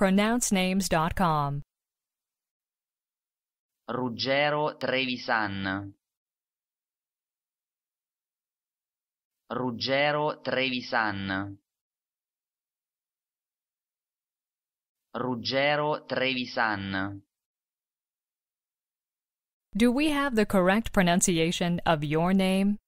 pronouncenames.com. Ruggero Trevisan Ruggero Trevisan Ruggero Trevisan Do we have the correct pronunciation of your name?